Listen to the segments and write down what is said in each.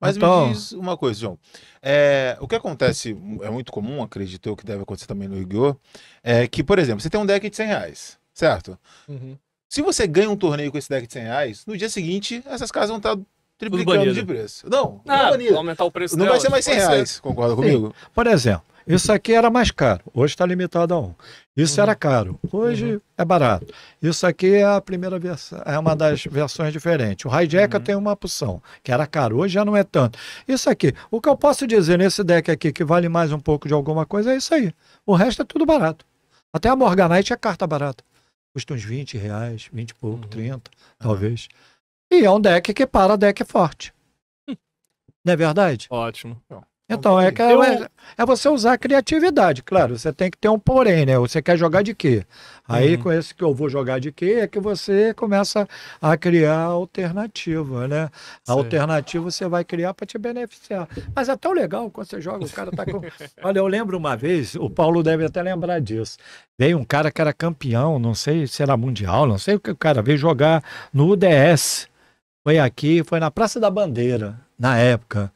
Mas então... me diz uma coisa, João. É, o que acontece, é muito comum, acredito eu, que deve acontecer também no yu é que, por exemplo, você tem um deck de 100 reais, certo? Uhum. Se você ganha um torneio com esse deck de 100 reais, no dia seguinte, essas casas vão estar triplicando de preço. Não, não, não ah, vai aumentar o preço Não vai ser mais 100 é. reais, ser. concorda comigo? Sim. Por exemplo, isso aqui era mais caro, hoje está limitado a um. Isso uhum. era caro, hoje uhum. é barato. Isso aqui é a primeira versão, é uma das versões diferentes. O Hijacker uhum. tem uma opção, que era caro, hoje já não é tanto. Isso aqui, o que eu posso dizer nesse deck aqui que vale mais um pouco de alguma coisa é isso aí. O resto é tudo barato. Até a Morganite é carta barata. Custa uns 20 reais, 20 e pouco, uhum. 30, talvez. E é um deck que para deck forte. Hum. Não é verdade? Ótimo. Então, é, que, é, então, é, você usar a criatividade, claro. Você tem que ter um porém, né? Você quer jogar de quê? Aí, uhum. com esse que eu vou jogar de quê, é que você começa a criar alternativa, né? A alternativa você vai criar para te beneficiar. Mas é tão legal quando você joga, o cara tá com. Olha, eu lembro uma vez, o Paulo deve até lembrar disso. Veio um cara que era campeão, não sei se era mundial, não sei o que o cara veio jogar no UDS. Foi aqui, foi na Praça da Bandeira, na época.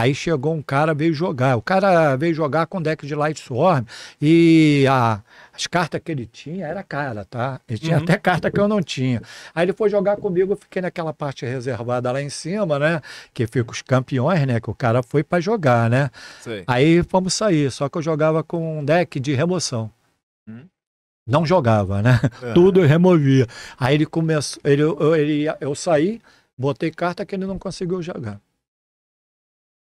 Aí chegou um cara, veio jogar. O cara veio jogar com deck de Light Swarm e a, as cartas que ele tinha era cara, tá? Ele tinha uhum. até carta que eu não tinha. Aí ele foi jogar comigo, eu fiquei naquela parte reservada lá em cima, né? Que fica os campeões, né? Que o cara foi para jogar, né? Aí fomos sair, só que eu jogava com um deck de remoção. Uhum não jogava, né? É. Tudo removia. Aí ele começou, ele, eu, ele, eu saí, botei carta que ele não conseguiu jogar.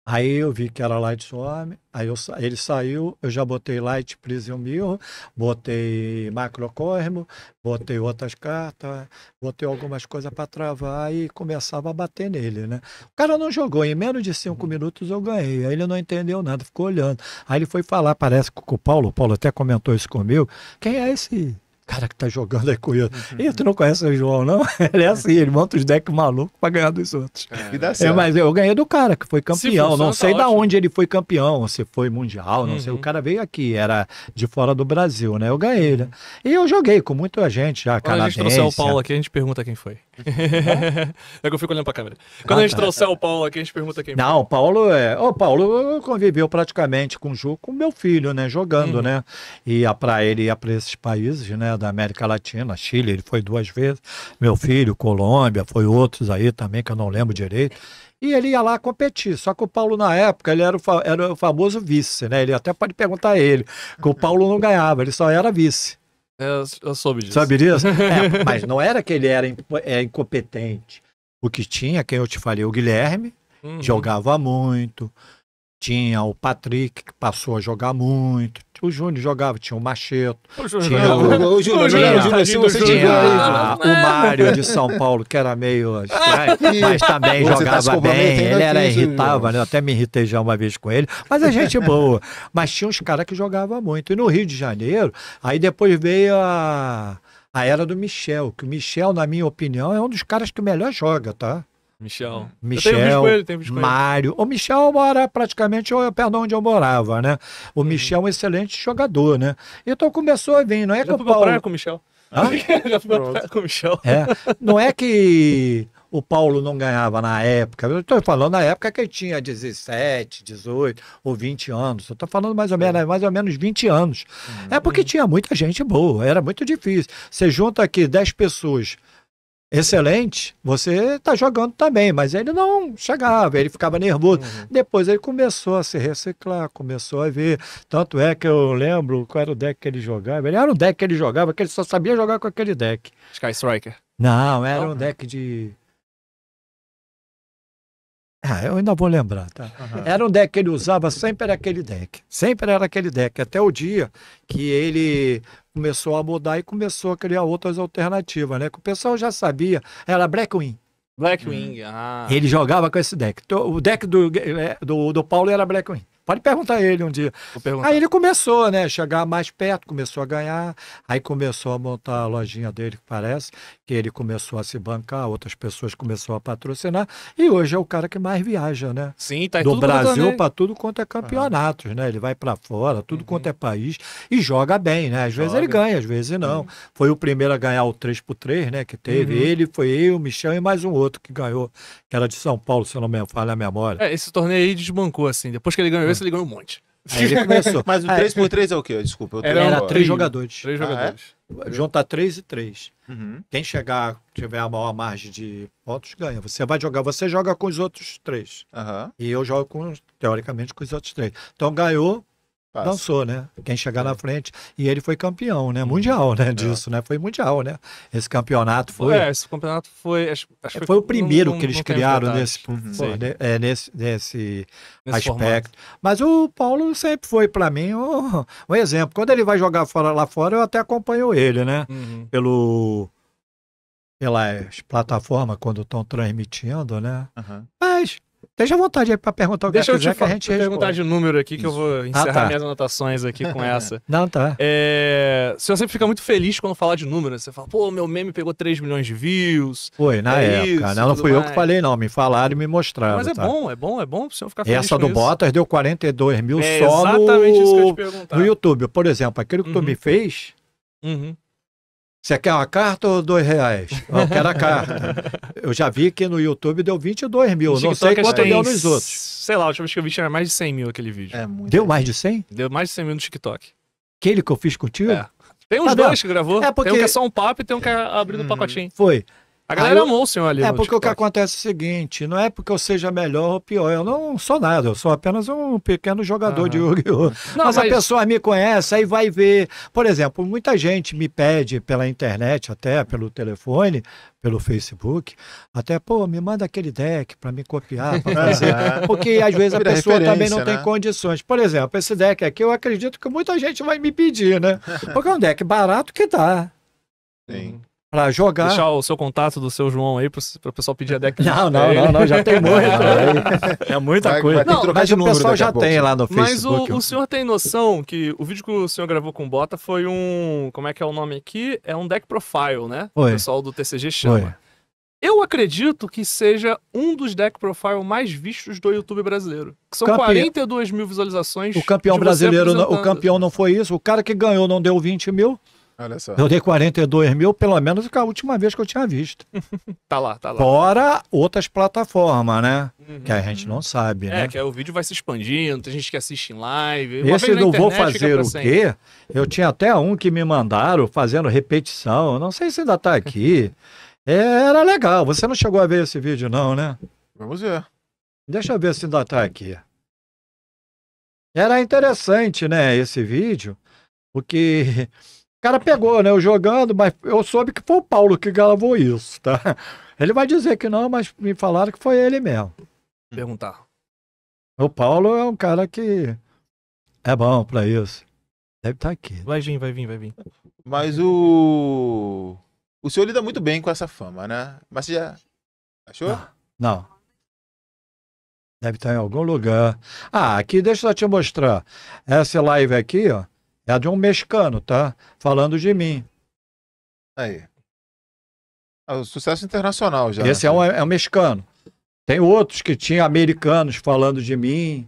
Aí eu vi que era Light Swarm, aí eu, ele saiu, eu já botei Light Prism Mirror, botei Macrocosmo, botei outras cartas, botei algumas coisas para travar e começava a bater nele, né? O cara não jogou, em menos de cinco minutos eu ganhei, aí ele não entendeu nada, ficou olhando. Aí ele foi falar, parece que com o Paulo, o Paulo até comentou isso comigo, quem é esse cara que tá jogando aí com ele. Uhum. tu não conhece o João, não? Ele é assim, ele monta os decks malucos pra ganhar dos outros. É. E dá é, certo. É, mas eu ganhei do cara que foi campeão. não sei da onde ele foi campeão, se foi mundial, não uhum. sei. O uhum. cara veio aqui, era de fora do Brasil, né? Eu ganhei, né? Uhum. E eu joguei com muita gente já, Quando a gente trouxe o Paulo aqui, a gente pergunta quem foi. é que eu fico olhando pra câmera. Quando ah, a gente ah, tá, trouxer o Paulo aqui, a gente pergunta quem. Não, o Paulo é. O Paulo conviveu praticamente com o Ju, com meu filho, né? Jogando, uhum. né? Ia pra ele, ia pra esses países, né? Da América Latina, Chile, ele foi duas vezes. Meu filho, Colômbia, foi outros aí também, que eu não lembro direito. E ele ia lá competir. Só que o Paulo, na época, ele era o, era o famoso vice, né? Ele até pode perguntar a ele, que o Paulo não ganhava, ele só era vice. É, eu, eu soube disso. Sabe disso? é, mas não era que ele era é incompetente. O que tinha, quem eu te falei, o Guilherme, uhum. jogava muito, tinha o Patrick, que passou a jogar muito. O Júnior jogava, tinha o Macheto. O Júnior, tinha o, o você tinha ah, o Mário de São Paulo, que era meio. Né, mas também tá jogava bem. Ele era irritava, né? Eu até me irritei já uma vez com ele. Mas a gente boa. Mas tinha uns caras que jogavam muito. E no Rio de Janeiro, aí depois veio a, a era do Michel, que o Michel, na minha opinião, é um dos caras que melhor joga, tá? Michel. Uhum. Michel, Mário. O Michel mora praticamente perto onde eu morava, né? O uhum. Michel é um excelente jogador, né? Então começou a vir, não é Já que o Paulo... com o Michel. Ah? Já fui com o Michel. É. Não é que o Paulo não ganhava na época. Eu estou falando na época que ele tinha 17, 18 ou 20 anos. Eu estou falando mais ou menos, mais ou menos 20 anos. Uhum. É porque tinha muita gente boa, era muito difícil. Você junta aqui 10 pessoas excelente, você está jogando também. Mas ele não chegava, ele ficava nervoso. Uhum. Depois ele começou a se reciclar, começou a ver. Tanto é que eu lembro qual era o deck que ele jogava. Ele era um deck que ele jogava, que ele só sabia jogar com aquele deck. Sky Striker. Não, era um deck de. Ah, eu ainda vou lembrar, tá? Uhum. Era um deck que ele usava, sempre era aquele deck. Sempre era aquele deck. Até o dia que ele começou a mudar e começou a criar outras alternativas, né? Que o pessoal já sabia, era Blackwing. Blackwing, hum. ah. Ele jogava com esse deck. Então, o deck do, é, do, do Paulo era Blackwing. Pode perguntar a ele um dia. Aí ele começou, né? Chegar mais perto, começou a ganhar. Aí começou a montar a lojinha dele, que parece, que ele começou a se bancar, outras pessoas começaram a patrocinar. E hoje é o cara que mais viaja, né? Sim, tá em Do é Brasil né? para tudo quanto é campeonatos, né? Ele vai para fora, tudo uhum. quanto é país, e joga bem, né? Às joga. vezes ele ganha, às vezes não. Uhum. Foi o primeiro a ganhar o 3x3, né? Que teve. Uhum. Ele, foi eu, o Michel e mais um outro que ganhou, que era de São Paulo, se não me falha a memória. É, esse torneio aí desbancou, assim. Depois que ele ganhou cabeça ligou um monte. Aí ele começou. Mas o 3x3 é. é o quê? Desculpa. Tô... Era, era três jogadores. Três jogadores. Ah, é? Junta três e 3. Uhum. Quem chegar, tiver a maior margem de pontos, ganha. Você vai jogar, você joga com os outros três. Uhum. E eu jogo, com, teoricamente, com os outros três. Então ganhou, Passa. Dançou, né? Quem chegar é. na frente. E ele foi campeão, né? Mundial, né? Disso, né? Foi mundial, né? Esse campeonato é, foi. É, esse campeonato foi. Acho, acho foi, é, foi o primeiro que eles criaram nesse, né? é, nesse, nesse, nesse aspecto. Formato. Mas o Paulo sempre foi, para mim, um, um, exemplo. Quando ele vai jogar fora, lá fora, eu até acompanho ele, né? Uhum. Pelo pelas plataformas quando estão transmitindo, né? Uhum. Mas Deixa à vontade aí para perguntar o que Deixa eu te que a gente perguntar responde. de número aqui, que Isso. eu vou ah, encerrar ah, tá. minhas anotações aqui com é. essa. Não, tá. É, o senhor sempre fica muito feliz quando fala de número. Né? Você fala, pô, meu meme pegou 3 milhões de views. Foi, na é época. Isso, não, não fui mais. eu que falei, não. Me falaram e me mostraram. Mas é tá? bom, é bom, é bom pro senhor ficar feliz. Essa do Bottas deu 42 mil é só no... no YouTube. Por exemplo, aquele que uhum. tu me uhum. fez, uhum. Você quer uma carta ou dois reais? Eu quero a carta. eu já vi que no YouTube deu 22 mil. Não sei quanto deu nos outros. Sei lá, a última vez que eu vi tinha mais de 100 mil aquele vídeo. É, deu mais de 100? Deu mais de 100 mil no TikTok. Aquele que eu fiz contigo? É. Tem uns tá dois bem. que gravou. É porque... Tem um que é só um papo e tem um que é abrindo o hum. pacotinho. Foi. A galera eu, amou o senhor ali. É porque o que acontece é o seguinte: não é porque eu seja melhor ou pior. Eu não sou nada, eu sou apenas um pequeno jogador de Yu-Gi-Oh! Mas, mas, a pessoa me conhece, aí vai ver. Por exemplo, muita gente me pede pela internet, até pelo telefone, pelo Facebook, até, pô, me manda aquele deck para me copiar, pra fazer. porque às vezes a pessoa também não né? tem condições. Por exemplo, esse deck aqui eu acredito que muita gente vai me pedir, né? Porque é um deck barato que dá. Sim. Pra jogar. Deixar o seu contato do seu João aí, para o pessoal pedir a deck. Não, não, não, não, já tem muito. Né? é muita vai, coisa. Vai não, mas o pessoal já tem lá no Facebook. Mas o, o, senhor tem noção que o vídeo que o senhor gravou com o Bota foi um. Como é que é o nome aqui? É um deck profile, né? Oi. O pessoal do TCG chama. Oi. Eu acredito que seja um dos deck profile mais vistos do YouTube brasileiro. são campeão. 42 mil visualizações. O campeão brasileiro, o campeão não foi isso. O cara que ganhou não deu 20 mil. Olha só. Eu dei 42 mil, pelo menos que a última vez que eu tinha visto. tá lá, tá lá. Fora outras plataformas, né? Uhum. Que a gente não sabe, é, né? É, que o vídeo vai se expandindo, tem gente que assiste em live. Uma Esse do Vou Fazer o Quê? Eu tinha até um que me mandaram fazendo repetição, não sei se ainda tá aqui. É, era legal. Você não chegou a ver esse vídeo, não, né? Vamos ver. Deixa eu ver se ainda tá aqui. Era interessante, né, esse vídeo, porque cara pegou, né? Eu jogando, mas eu soube que foi o Paulo que gravou isso, tá? Ele vai dizer que não, mas me falaram que foi ele mesmo. Perguntar. O Paulo é um cara que é bom pra isso. Deve estar tá aqui. Vai vir, vai vir, vai vir. Mas o. O senhor lida muito bem com essa fama, né? Mas você já. Achou? Não. Ah, não. Deve estar tá em algum lugar. Ah, aqui, deixa eu te mostrar. Essa live aqui, ó. É a de um mexicano, tá? Falando de mim. Aí. É um sucesso internacional já. Esse né? é um, é um mexicano. Tem outros que tinham americanos falando de mim.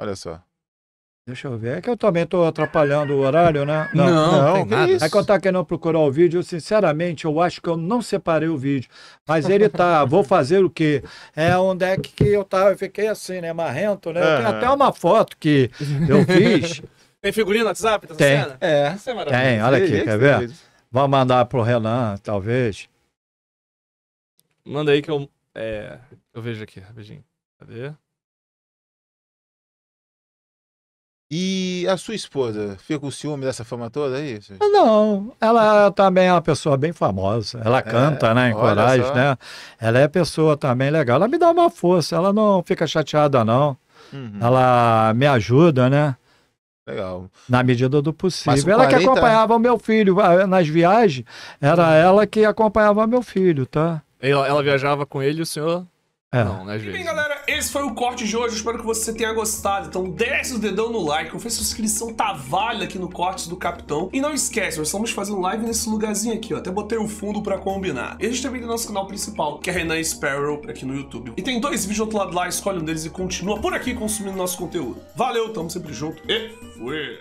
Olha só. Deixa eu ver. É que eu também estou atrapalhando o horário, né? Não, não, não nada. É que eu estou querendo procurar o vídeo. Eu, sinceramente, eu acho que eu não separei o vídeo. Mas ele tá. vou fazer o quê? É um deck é que eu tava. Eu fiquei assim, né? Marrento, né? Eu Tem é. até uma foto que eu fiz. Tem figurinha no WhatsApp? Tá Tem. É. Isso é maravilhoso. Tem, olha aqui, quer ver? Vamos mandar pro Renan, talvez. Manda aí que eu. É, eu vejo aqui, rapidinho. Cadê? E a sua esposa fica com ciúme dessa fama toda aí? Ah, não, ela também é uma pessoa bem famosa. Ela é, canta, é, né? Em coragem, né? Ela é pessoa também legal. Ela me dá uma força, ela não fica chateada, não. Uhum. Ela me ajuda, né? Legal. Na medida do possível. Ela 40... que acompanhava o meu filho ah, nas viagens, era ela que acompanhava meu filho, tá? Ela, ela viajava com ele e o senhor é. Não, né, gente? E bem, né? galera, esse foi o corte de hoje. espero que você tenha gostado. Então desce o dedão no like, confere sua inscrição tá válida aqui no corte do Capitão. E não esquece, nós estamos fazendo live nesse lugarzinho aqui, ó. Até botei o fundo pra combinar. E a gente também tem nosso canal principal, que é Renan Sparrow, aqui no YouTube. E tem dois vídeos do outro lado lá, escolhe um deles e continua por aqui consumindo nosso conteúdo. Valeu, tamo sempre junto e fui!